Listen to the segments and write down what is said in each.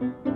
Thank you.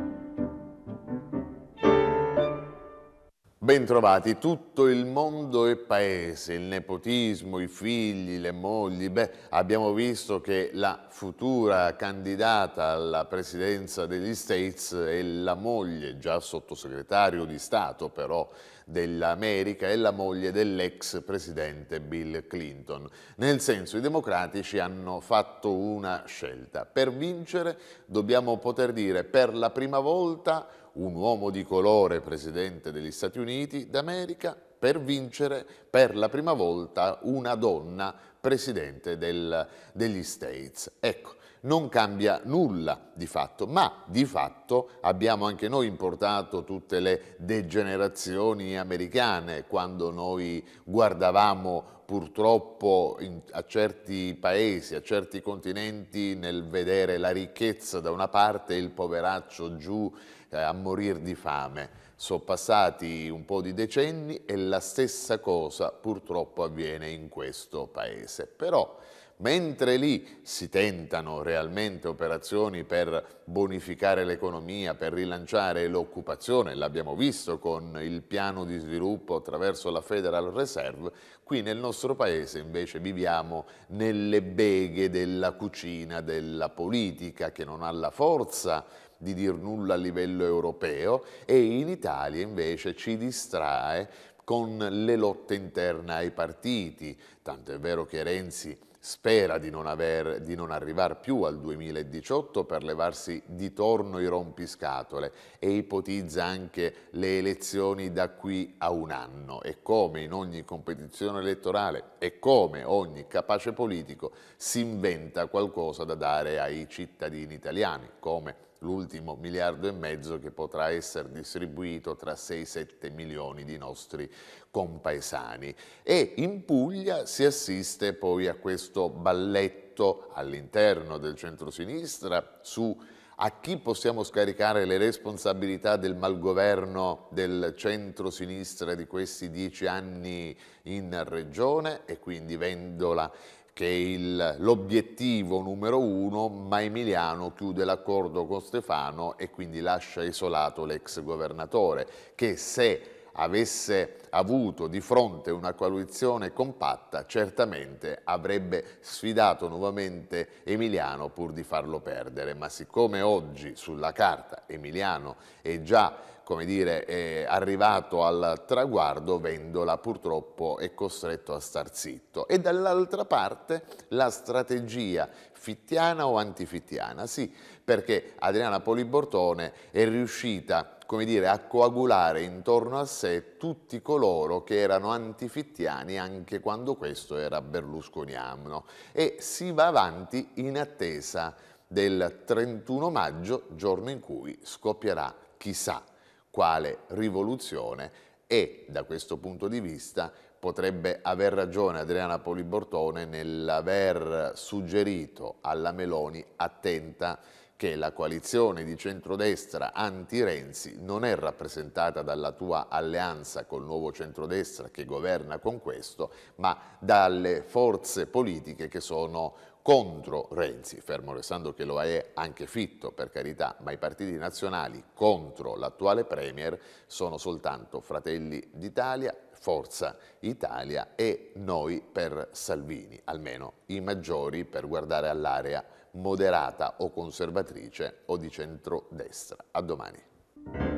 Bentrovati, tutto il mondo e paese, il nepotismo, i figli, le mogli, beh, abbiamo visto che la futura candidata alla presidenza degli States è la moglie, già sottosegretario di Stato però, dell'America è la moglie dell'ex presidente Bill Clinton. Nel senso, i democratici hanno fatto una scelta. Per vincere dobbiamo poter dire per la prima volta un uomo di colore presidente degli Stati Uniti d'America per vincere per la prima volta una donna presidente del, degli States. Ecco, non cambia nulla di fatto, ma di fatto abbiamo anche noi importato tutte le degenerazioni americane quando noi guardavamo purtroppo in, a certi paesi, a certi continenti nel vedere la ricchezza da una parte e il poveraccio giù eh, a morire di fame. Sono passati un po' di decenni e la stessa cosa purtroppo avviene in questo paese complesse, però mentre lì si tentano realmente operazioni per bonificare l'economia, per rilanciare l'occupazione, l'abbiamo visto con il piano di sviluppo attraverso la Federal Reserve, qui nel nostro paese invece viviamo nelle beghe della cucina della politica che non ha la forza di dir nulla a livello europeo e in Italia invece ci distrae con le lotte interne ai partiti, tanto è vero che Renzi spera di non, aver, di non arrivare più al 2018 per levarsi di torno i rompiscatole e ipotizza anche le elezioni da qui a un anno e come in ogni competizione elettorale e come ogni capace politico si inventa qualcosa da dare ai cittadini italiani, come l'ultimo miliardo e mezzo che potrà essere distribuito tra 6-7 milioni di nostri compaesani. E in Puglia si assiste poi a questo balletto all'interno del centro-sinistra su a chi possiamo scaricare le responsabilità del malgoverno del centro-sinistra di questi dieci anni in regione e quindi vendola che è l'obiettivo numero uno, ma Emiliano chiude l'accordo con Stefano e quindi lascia isolato l'ex governatore, che se avesse avuto di fronte una coalizione compatta, certamente avrebbe sfidato nuovamente Emiliano pur di farlo perdere, ma siccome oggi sulla carta Emiliano è già come dire, è arrivato al traguardo, Vendola purtroppo è costretto a star zitto. E dall'altra parte la strategia fittiana o antifittiana, sì, perché Adriana Polibortone è riuscita come dire, a coagulare intorno a sé tutti coloro che erano antifittiani anche quando questo era berlusconiano e si va avanti in attesa del 31 maggio, giorno in cui scoppierà chissà quale rivoluzione e da questo punto di vista potrebbe aver ragione Adriana Polibortone nell'aver suggerito alla Meloni attenta che la coalizione di centrodestra anti-Renzi non è rappresentata dalla tua alleanza col nuovo centrodestra che governa con questo, ma dalle forze politiche che sono contro Renzi, fermo restando che lo è anche Fitto per carità, ma i partiti nazionali contro l'attuale Premier sono soltanto Fratelli d'Italia, Forza Italia e Noi per Salvini, almeno i maggiori per guardare all'area moderata o conservatrice o di centrodestra. A domani.